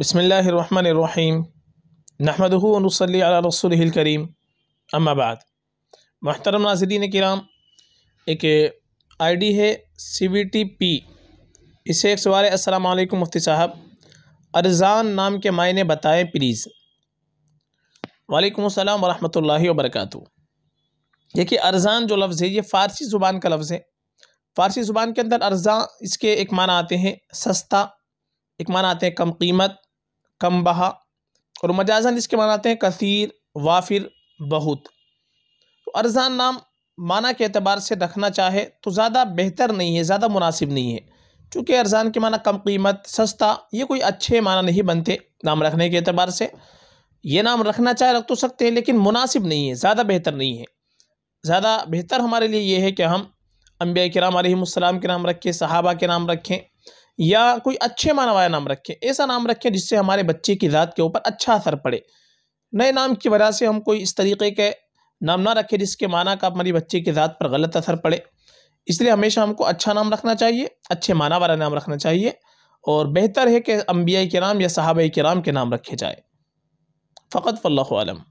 बसमीम नहमदनसली रसूल करीम अम्माबाद महतरम नाजरीन किराम एक आई डी है सी वी टी पी इसे एक सवाल है असलकम मुफ्ती साहब अरजान नाम के मायने बताएं प्लीज़ वालेकुम अस्सलाम वरहमतुल्लाहि वबरकत देखिए अरजान जो लफ्ज़ है ये फ़ारसी ज़ुबान का लफ्ज़ है फ़ारसी ज़ुबान के अंदर अरजा इसके एक माना आते हैं सस्ता एक माना आते हैं कम कीमत कम बहा और मजाजन इसके मनाते हैं कसीर वाफिर बहुत तो अरजान नाम माना के अतबार से रखना चाहे तो ज़्यादा बेहतर नहीं है ज़्यादा मुनासिब नहीं है चूँकि अरजान के माना कम कीमत सस्ता ये कोई अच्छे माना नहीं बनते नाम रखने के अतबार से ये नाम रखना चाहे रख तो सकते हैं लेकिन मुनासिब नहीं है ज़्यादा बेहतर नहीं है ज़्यादा बेहतर हमारे लिए ये है कि हम अम्बिया कराम आलम के नाम रखें सहाबा के नाम रखें या कोई अच्छे माना वाला नाम रखें ऐसा नाम रखें जिससे हमारे बच्चे की ज़ात के ऊपर अच्छा असर पड़े नए नाम की वजह से हम कोई इस तरीके के नाम ना रखें जिसके माना का हमारी बच्चे की ज़ात पर गलत असर पड़े इसलिए हमेशा हमको अच्छा नाम रखना चाहिए अच्छे माना वाला नाम रखना चाहिए और बेहतर है कि अम्बिया के नाम या साहब के नाम के नाम रखे जाए फ़कत फ़ल्लम